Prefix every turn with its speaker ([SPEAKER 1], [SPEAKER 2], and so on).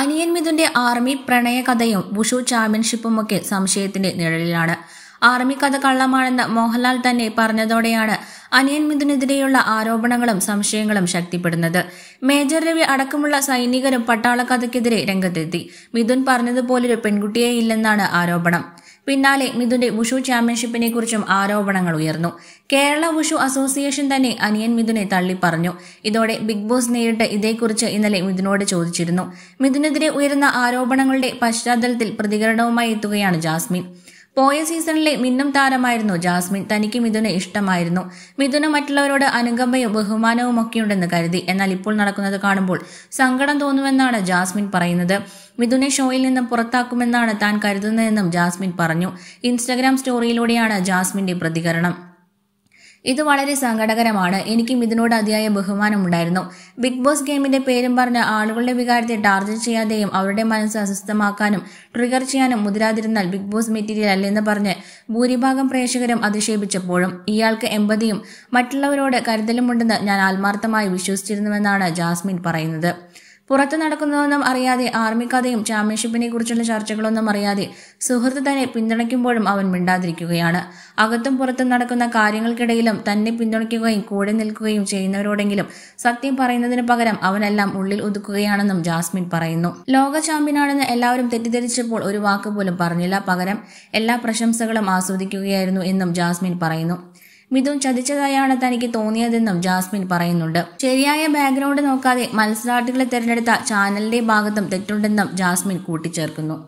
[SPEAKER 1] അനിയൻ മിഥുന്റെ army പ്രണയകഥയും wushu ഒക്കെ സംശയത്തിന്റെ നിഴലിലാണ് ആർമി കഥ കള്ളമാണെന്ന് മോഹൻലാൽ തന്നെ പറഞ്ഞതോടെയാണ് അനിയൻ മിഥുനെതിരെയുള്ള ആരോപണങ്ങളും സംശയങ്ങളും ശക്തിപ്പെടുന്നത് മേജർ രവി അടക്കമുള്ള സൈനികരും പട്ടാള രംഗത്തെത്തി മിഥുൻ പറഞ്ഞതുപോലൊരു പെൺകുട്ടിയേ ഇല്ലെന്നാണ് ആരോപണം പിന്നാലെ മിഥുന്റെ വുഷു ചാമ്പ്യൻഷിപ്പിനെ കുറിച്ചും ആരോപണങ്ങൾ ഉയർന്നു കേരള വുഷു അസോസിയേഷൻ തന്നെ അനിയൻ മിഥുനെ തള്ളി പറഞ്ഞു ഇതോടെ ബിഗ് ബോസ് നേരിട്ട് ഇതേക്കുറിച്ച് ഇന്നലെ മിഥുനോട് ചോദിച്ചിരുന്നു മിഥുനെതിരെ ഉയരുന്ന ആരോപണങ്ങളുടെ പശ്ചാത്തലത്തിൽ പ്രതികരണവുമായി എത്തുകയാണ് ജാസ്മിൻ പോയ സീസണിലെ മിന്നും താരമായിരുന്നു ജാസ്മിൻ തനിക്ക് മിഥുന ഇഷ്ടമായിരുന്നു മിഥുന മറ്റുള്ളവരോട് അനുകമ്പയും ബഹുമാനവും ഒക്കെയുണ്ടെന്ന് കരുതി എന്നാൽ ഇപ്പോൾ നടക്കുന്നത് കാണുമ്പോൾ സങ്കടം തോന്നുമെന്നാണ് ജാസ്മിൻ പറയുന്നത് മിഥുനെ ഷോയിൽ നിന്നും പുറത്താക്കുമെന്നാണ് താൻ കരുതുന്നതെന്നും ജാസ്മിൻ പറഞ്ഞു ഇൻസ്റ്റഗ്രാം സ്റ്റോറിയിലൂടെയാണ് ജാസ്മിന്റെ പ്രതികരണം ഇത് വളരെ സങ്കടകരമാണ് എനിക്ക് മിഥുനോട് അതിയായ ബഹുമാനമുണ്ടായിരുന്നു ബിഗ് ബോസ് ഗെയിമിന്റെ പേരും പറഞ്ഞ് ആളുകളുടെ വികാരത്തെ ടാർജറ്റ് ചെയ്യാതെയും അവരുടെ മനസ്സ് അസ്വസ്ഥമാക്കാനും ട്രിഗർ ചെയ്യാനും മുതിരാതിരുന്നാൽ ബിഗ് ബോസ് മെറ്റീരിയൽ അല്ലെന്ന് പറഞ്ഞ് ഭൂരിഭാഗം പ്രേക്ഷകരും അധിക്ഷേപിച്ചപ്പോഴും ഇയാൾക്ക് എമ്പതിയും മറ്റുള്ളവരോട് കരുതലുമുണ്ടെന്ന് ഞാൻ ആത്മാർത്ഥമായി വിശ്വസിച്ചിരുന്നുവെന്നാണ് ജാസ്മിൻ പറയുന്നത് പുറത്തു നടക്കുന്നതൊന്നും അറിയാതെ ആർമി കഥയും ചാമ്പ്യൻഷിപ്പിനെ കുറിച്ചുള്ള ചർച്ചകളൊന്നും അറിയാതെ സുഹൃത്ത് തന്നെ പിന്തുണയ്ക്കുമ്പോഴും അവൻ മിണ്ടാതിരിക്കുകയാണ് അകത്തും പുറത്തും നടക്കുന്ന കാര്യങ്ങൾക്കിടയിലും തന്നെ പിന്തുണയ്ക്കുകയും കൂടെ നിൽക്കുകയും ചെയ്യുന്നവരോടെങ്കിലും സത്യം പറയുന്നതിന് പകരം അവനെല്ലാം ഉള്ളിൽ ഒതുക്കുകയാണെന്നും ജാസ്മിൻ പറയുന്നു ലോക ചാമ്പ്യനാണെന്ന് എല്ലാവരും തെറ്റിദ്ധരിച്ചപ്പോൾ ഒരു വാക്ക് പോലും പറഞ്ഞില്ല പകരം എല്ലാ പ്രശംസകളും ആസ്വദിക്കുകയായിരുന്നു എന്നും ജാസ്മിൻ പറയുന്നു മിഥുൻ ചതിച്ചതായാണ് തനിക്ക് തോന്നിയതെന്നും ജാസ്മിൻ പറയുന്നുണ്ട് ശരിയായ ബാക്ക്ഗ്രൗണ്ട് നോക്കാതെ മത്സരാർത്ഥികളെ തിരഞ്ഞെടുത്ത ചാനലിന്റെ ഭാഗത്തും തെറ്റുണ്ടെന്നും ജാസ്മിൻ കൂട്ടിച്ചേർക്കുന്നു